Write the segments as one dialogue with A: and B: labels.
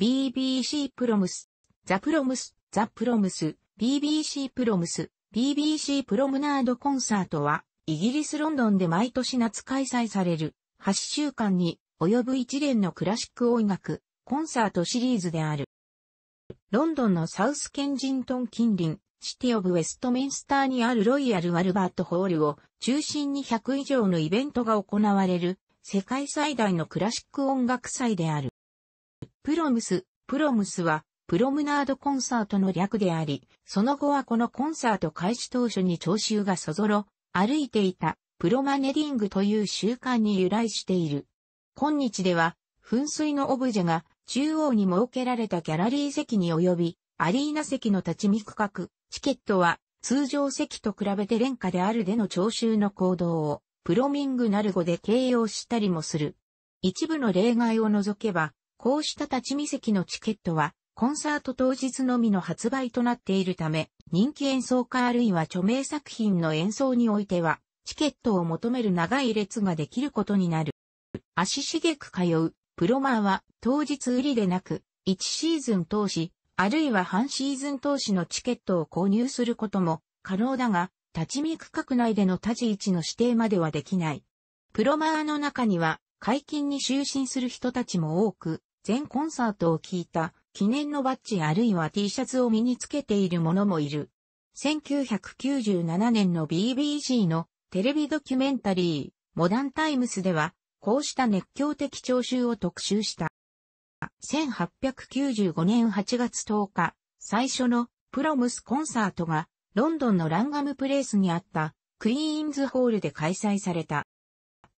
A: BBC プロムス、ザプロムス、ザプロムス、BBC プロムス、BBC プロムナードコンサートは、イギリスロンドンで毎年夏開催される、8週間に及ぶ一連のクラシック音楽、コンサートシリーズである。ロンドンのサウスケンジントン近隣、シティオブウェストミンスターにあるロイヤル・アルバート・ホールを中心に100以上のイベントが行われる世界最大のクラシック音楽祭である。プロムス、プロムスは、プロムナードコンサートの略であり、その後はこのコンサート開始当初に聴衆がそぞろ、歩いていた、プロマネリングという習慣に由来している。今日では、噴水のオブジェが中央に設けられたギャラリー席に及び、アリーナ席の立ち見区画、チケットは通常席と比べて廉価であるでの聴衆の行動を、プロミングなる語で形容したりもする。一部の例外を除けば、こうした立ち見席のチケットは、コンサート当日のみの発売となっているため、人気演奏家あるいは著名作品の演奏においては、チケットを求める長い列ができることになる。足しげく通う、プロマーは当日売りでなく、1シーズン通し、あるいは半シーズン通しのチケットを購入することも可能だが、立ち見区画内での立ち位置の指定まではできない。プロマーの中には、解禁に就寝する人たちも多く、全コンサートを聞いた記念のバッジあるいは T シャツを身につけている者もいる。1997年の BBC のテレビドキュメンタリー、モダンタイムスでは、こうした熱狂的聴衆を特集した。1895年8月10日、最初のプロムスコンサートが、ロンドンのランガムプレイスにあった、クイーンズホールで開催された。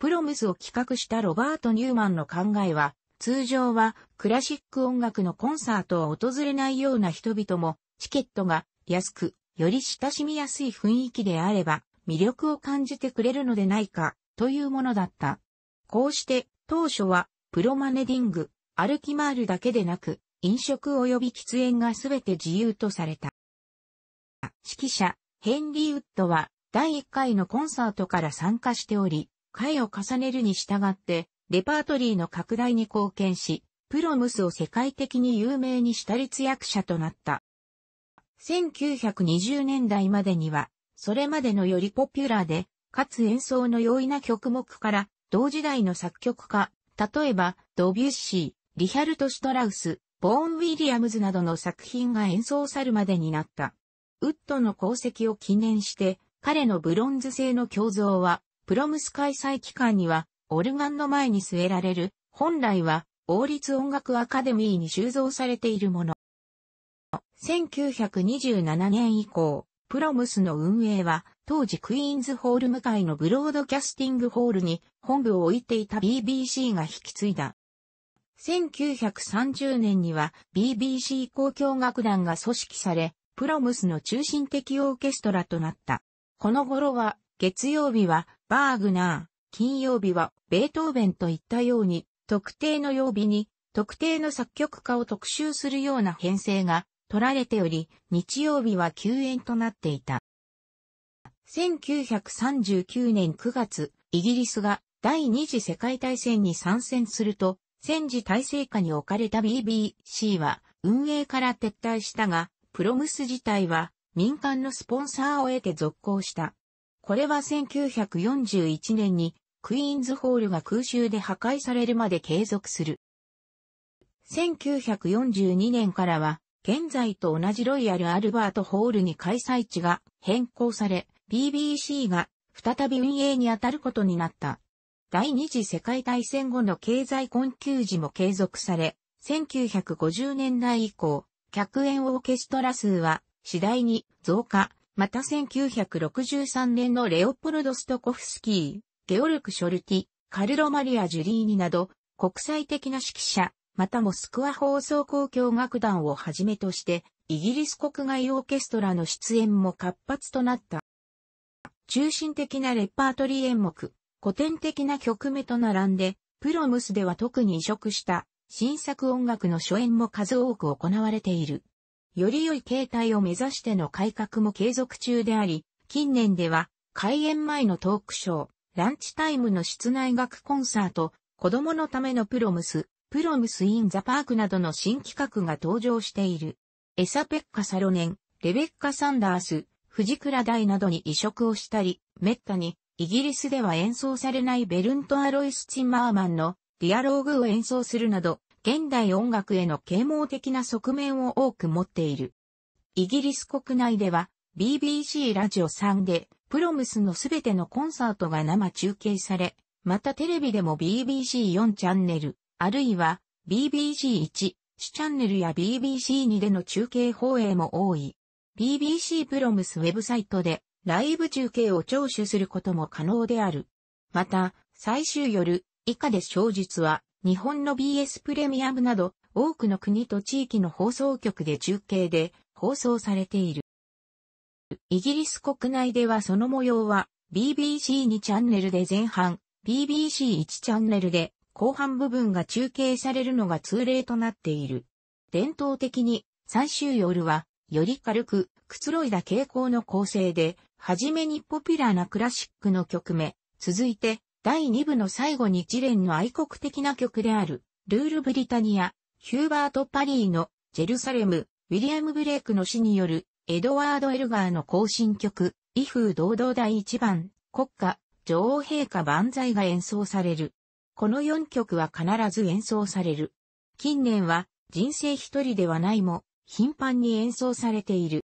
A: プロムスを企画したロバート・ニューマンの考えは、通常はクラシック音楽のコンサートを訪れないような人々も、チケットが安く、より親しみやすい雰囲気であれば、魅力を感じてくれるのでないか、というものだった。こうして、当初は、プロマネディング、歩き回るだけでなく、飲食及び喫煙がすべて自由とされた。指揮者、ヘンリー・ウッドは、第1回のコンサートから参加しており、回を重ねるに従って、レパートリーの拡大に貢献し、プロムスを世界的に有名にした立役者となった。1920年代までには、それまでのよりポピュラーで、かつ演奏の容易な曲目から、同時代の作曲家、例えば、ドビュッシー、リヒャルト・シュトラウス、ボーン・ウィリアムズなどの作品が演奏さるまでになった。ウッドの功績を記念して、彼のブロンズ製の胸像は、プロムス開催期間には、オルガンの前に据えられる、本来は、王立音楽アカデミーに収蔵されているもの。1927年以降、プロムスの運営は、当時クイーンズホール向かいのブロードキャスティングホールに本部を置いていた BBC が引き継いだ。1930年には BBC 交響楽団が組織され、プロムスの中心的オーケストラとなった。この頃は、月曜日はバーグナー、金曜日はベートーベンといったように、特定の曜日に、特定の作曲家を特集するような編成が取られており、日曜日は休演となっていた。1939年9月、イギリスが第二次世界大戦に参戦すると、戦時体制下に置かれた BBC は運営から撤退したが、プロムス自体は民間のスポンサーを得て続行した。これは1941年にクイーンズホールが空襲で破壊されるまで継続する。1942年からは、現在と同じロイヤル・アルバート・ホールに開催地が変更され、BBC が再び運営に当たることになった。第二次世界大戦後の経済困窮時も継続され、1950年代以降、客演オーケストラ数は次第に増加、また1963年のレオポルド・ストコフスキー、ゲオルク・ショルティ、カルロ・マリア・ジュリーニなど、国際的な指揮者、またモスクワ放送公共楽団をはじめとして、イギリス国外オーケストラの出演も活発となった。中心的なレパートリー演目、古典的な曲目と並んで、プロムスでは特に移植した新作音楽の初演も数多く行われている。より良い形態を目指しての改革も継続中であり、近年では開演前のトークショー、ランチタイムの室内楽コンサート、子供のためのプロムス、プロムスインザパークなどの新企画が登場している。エサペッカサロネン、レベッカ・サンダース、藤倉大などに移植をしたり、めったに、イギリスでは演奏されないベルント・アロイス・チンマーマンのディアローグを演奏するなど、現代音楽への啓蒙的な側面を多く持っている。イギリス国内では、BBC ラジオ3で、プロムスのすべてのコンサートが生中継され、またテレビでも BBC4 チャンネル、あるいは BBC1、主チャンネルや BBC2 での中継放映も多い。BBC プロムスウェブサイトでライブ中継を聴取することも可能である。また、最終夜、以下で小日は、日本の BS プレミアムなど、多くの国と地域の放送局で中継で放送されている。イギリス国内ではその模様は BBC2 チャンネルで前半、BBC1 チャンネルで後半部分が中継されるのが通例となっている。伝統的に最終夜はより軽くくつろいだ傾向の構成で、はじめにポピュラーなクラシックの曲目、続いて第2部の最後に一連の愛国的な曲である、ルールブリタニア、ヒューバート・パリーのジェルサレム、ウィリアム・ブレイクの詩によるエドワード・エルガーの行進曲、威風堂々第1番、国歌、女王陛下万歳が演奏される。この4曲は必ず演奏される。近年は、人生一人ではないも、頻繁に演奏されている。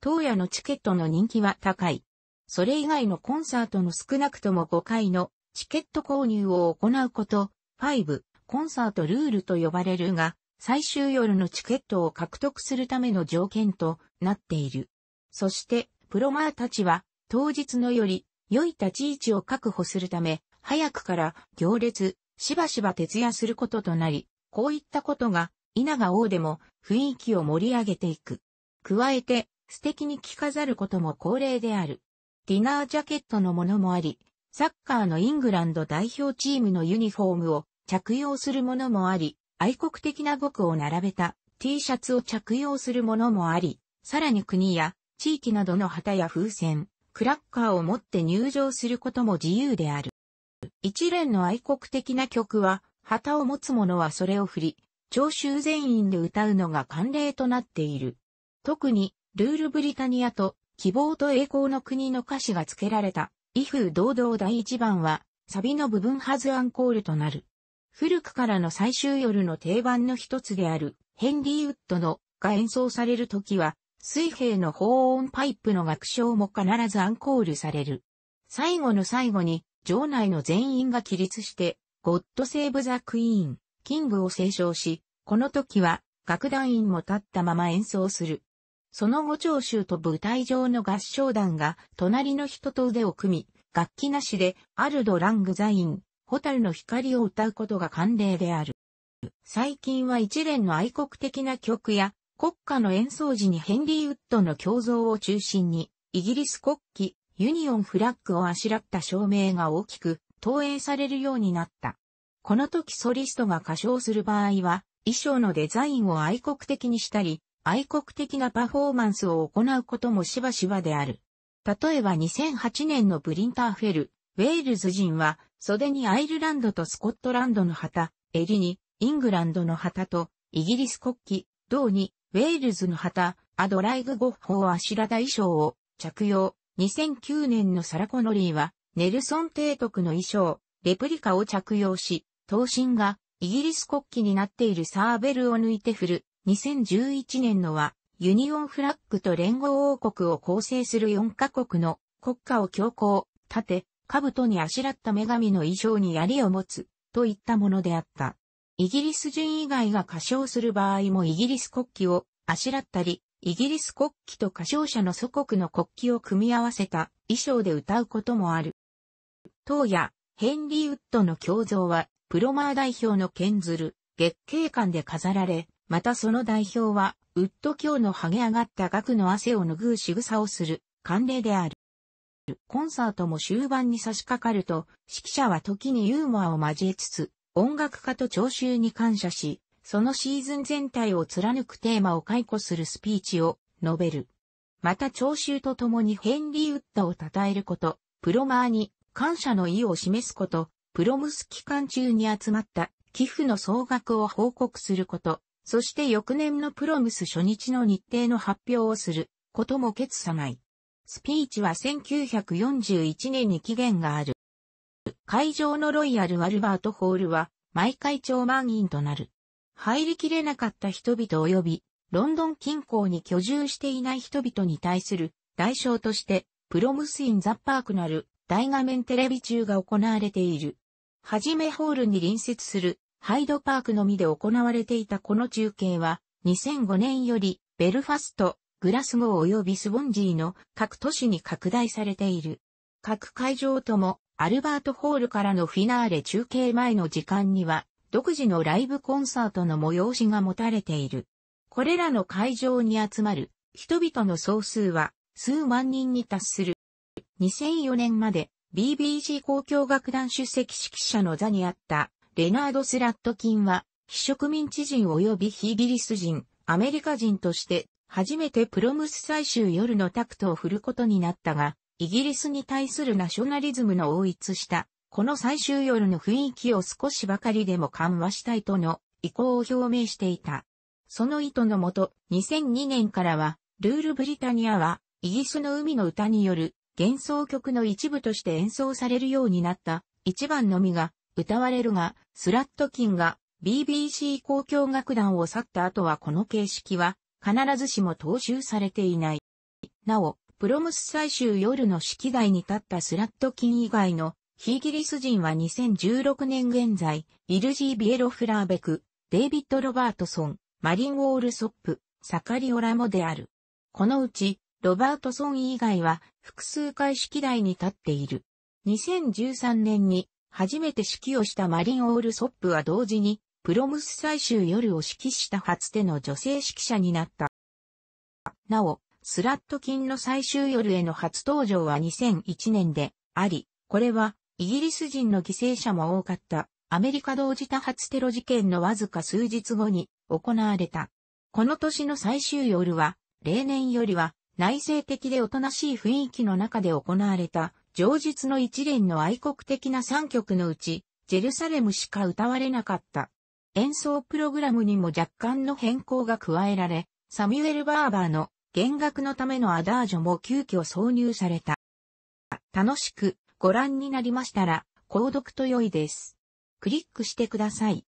A: 当夜のチケットの人気は高い。それ以外のコンサートの少なくとも5回のチケット購入を行うこと、5、コンサートルールと呼ばれるが、最終夜のチケットを獲得するための条件となっている。そして、プロマーたちは、当日のより、良い立ち位置を確保するため、早くから行列、しばしば徹夜することとなり、こういったことが、稲賀王でも雰囲気を盛り上げていく。加えて、素敵に着飾ることも恒例である。ディナージャケットのものもあり、サッカーのイングランド代表チームのユニフォームを着用するものもあり、愛国的な語句を並べた T シャツを着用するものもあり、さらに国や地域などの旗や風船、クラッカーを持って入場することも自由である。一連の愛国的な曲は、旗を持つ者はそれを振り、聴衆全員で歌うのが慣例となっている。特に、ルールブリタニアと希望と栄光の国の歌詞が付けられた、威風堂々第一番は、サビの部分ハズアンコールとなる。古くからの最終夜の定番の一つである、ヘンリー・ウッドのが演奏されるときは、水平の高音パイプの楽章も必ずアンコールされる。最後の最後に、場内の全員が起立して、ゴッド・セーブ・ザ・クイーン、キングを斉唱し、この時は、楽団員も立ったまま演奏する。その後聴衆と舞台上の合唱団が、隣の人と腕を組み、楽器なしで、アルド・ラングザイン、蛍の光を歌うことが慣例である。最近は一連の愛国的な曲や国歌の演奏時にヘンリー・ウッドの胸像を中心に、イギリス国旗、ユニオンフラッグをあしらった照明が大きく投影されるようになった。この時ソリストが歌唱する場合は、衣装のデザインを愛国的にしたり、愛国的なパフォーマンスを行うこともしばしばである。例えば2008年のブリンターフェル、ウェールズ人は袖にアイルランドとスコットランドの旗、襟にイングランドの旗とイギリス国旗、銅にウェールズの旗、アドライグゴッホをあしらだ衣装を着用。2009年のサラコノリーはネルソン提督の衣装、レプリカを着用し、刀身がイギリス国旗になっているサーベルを抜いて振る。2011年のはユニオンフラッグと連合王国を構成する4カ国の国家を強行、盾、兜にあしらった女神の衣装に槍を持つ、といったものであった。イギリス人以外が歌唱する場合もイギリス国旗をあしらったり、イギリス国旗と歌唱者の祖国の国旗を組み合わせた衣装で歌うこともある。当夜、ヘンリー・ウッドの胸像は、プロマー代表のケンズル、月経館で飾られ、またその代表は、ウッド教の剥げ上がった額の汗を拭う仕草をする、慣例である。コンサートも終盤に差し掛かると、指揮者は時にユーモアを交えつつ、音楽家と聴衆に感謝し、そのシーズン全体を貫くテーマを解雇するスピーチを述べる。また聴衆と共にヘンリー・ウッドを称えること、プロマーに感謝の意を示すこと、プロムス期間中に集まった寄付の総額を報告すること、そして翌年のプロムス初日の日程の発表をすることも決さない。スピーチは1941年に期限がある。会場のロイヤル・アルバート・ホールは毎回超満員となる。入りきれなかった人々及び、ロンドン近郊に居住していない人々に対する代償として、プロムスイン・ザ・パークなる大画面テレビ中が行われている。はじめホールに隣接するハイドパークのみで行われていたこの中継は2005年よりベルファストグラスゴー及びスボンジーの各都市に拡大されている。各会場ともアルバートホールからのフィナーレ中継前の時間には独自のライブコンサートの催しが持たれている。これらの会場に集まる人々の総数は数万人に達する。2004年まで BBC 公共楽団出席指揮者の座にあったレナード・スラットキンは非植民地人及び非ーギリス人、アメリカ人として初めてプロムス最終夜のタクトを振ることになったが、イギリスに対するナショナリズムの応一した、この最終夜の雰囲気を少しばかりでも緩和したいとの意向を表明していた。その意図のもと、2002年からは、ルールブリタニアは、イギリスの海の歌による幻想曲の一部として演奏されるようになった一番のみが歌われるが、スラットキンが BBC 公共楽団を去った後はこの形式は必ずしも踏襲されていない。なお、プロムス最終夜の式台に立ったスラットキン以外のヒーギリス人は2016年現在、イルジー・ビエロ・フラーベク、デイビッド・ロバートソン、マリン・ウォール・ソップ、サカリオラモである。このうち、ロバートソン以外は複数回式台に立っている。2013年に初めて指揮をしたマリン・オール・ソップは同時にプロムス最終夜を指揮した初手の女性指揮者になった。なお、スラットキンの最終夜への初登場は2001年であり、これはイギリス人の犠牲者も多かったアメリカ同時多発テロ事件のわずか数日後に行われた。この年の最終夜は、例年よりは内省的でおとなしい雰囲気の中で行われた、上述の一連の愛国的な3曲のうち、ジェルサレムしか歌われなかった。演奏プログラムにも若干の変更が加えられ、サミュエル・バーバーの弦楽のためのアダージョも急遽挿入された。楽しくご覧になりましたら、購読と良いです。クリックしてください。